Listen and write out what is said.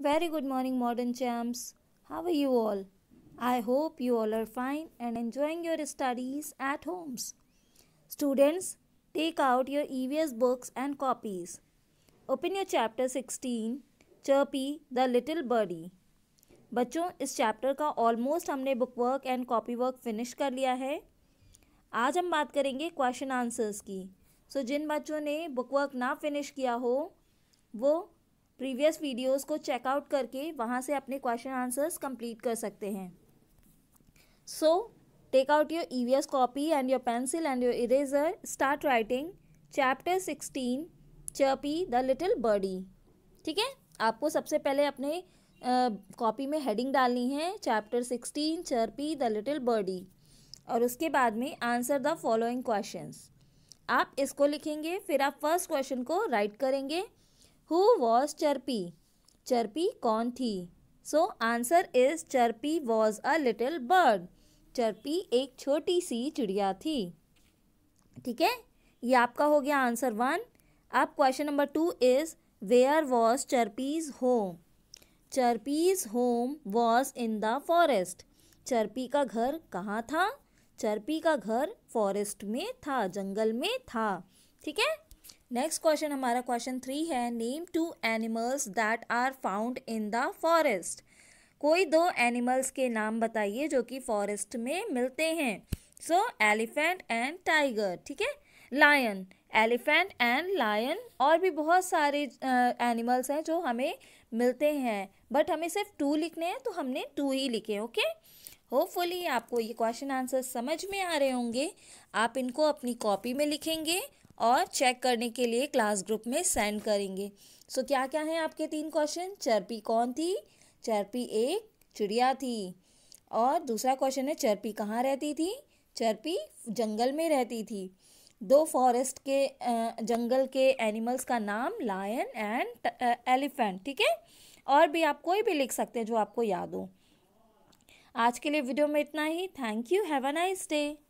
Very good morning, modern champs. How are you all? I hope you all are fine and enjoying your studies at homes. Students, take out your EVS books and copies. Open your chapter 16, Chirpy the Little Birdie. बच्चों इस chapter का almost हमने book work and copy work finish कर लिया है आज हम बात करेंगे क्वेश्चन आंसर्स की सो so, जिन बच्चों ने बुक वर्क ना फिनिश किया हो वो प्रीवियस वीडियोस को चेकआउट करके वहाँ से अपने क्वेश्चन आंसर्स कंप्लीट कर सकते हैं so take out your E V S copy and your pencil and your eraser start writing chapter sixteen Chirpy the little birdie ठीक है आपको सबसे पहले अपने कॉपी uh, में हेडिंग डालनी है chapter sixteen Chirpy the little birdie और उसके बाद में आंसर द फॉलोइंग क्वेश्चंस आप इसको लिखेंगे फिर आप फर्स्ट क्वेश्चन को राइट करेंगे हु वॉज चर्पी चर्पी कौन थी so answer is Chirpy was a little bird Chirpy एक छोटी सी चिड़िया थी ठीक है ये आपका हो गया आंसर वन अब question number two is where was Chirpy's home Chirpy's home was in the forest Chirpy का घर कहाँ था चर्पी का घर फॉरेस्ट में था जंगल में था ठीक है नेक्स्ट क्वेश्चन हमारा क्वेश्चन थ्री है name two animals that are found in the forest कोई दो एनिमल्स के नाम बताइए जो कि फॉरेस्ट में मिलते हैं सो एलिफेंट एंड टाइगर ठीक है लायन एलिफेंट एंड लायन और भी बहुत सारे एनिमल्स uh, हैं जो हमें मिलते हैं बट हमें सिर्फ टू लिखने हैं तो हमने टू ही लिखे ओके होपफुली आपको ये क्वेश्चन आंसर समझ में आ रहे होंगे आप इनको अपनी कॉपी में लिखेंगे और चेक करने के लिए क्लास ग्रुप में सेंड करेंगे सो क्या क्या हैं आपके तीन क्वेश्चन चरपी कौन थी चरपी एक चिड़िया थी और दूसरा क्वेश्चन है चरपी कहाँ रहती थी चरपी जंगल में रहती थी दो फॉरेस्ट के जंगल के एनिमल्स का नाम लायन एंड एलिफेंट ठीक है और भी आप कोई भी लिख सकते हैं जो आपको याद हो आज के लिए वीडियो में इतना ही thank you have a nice day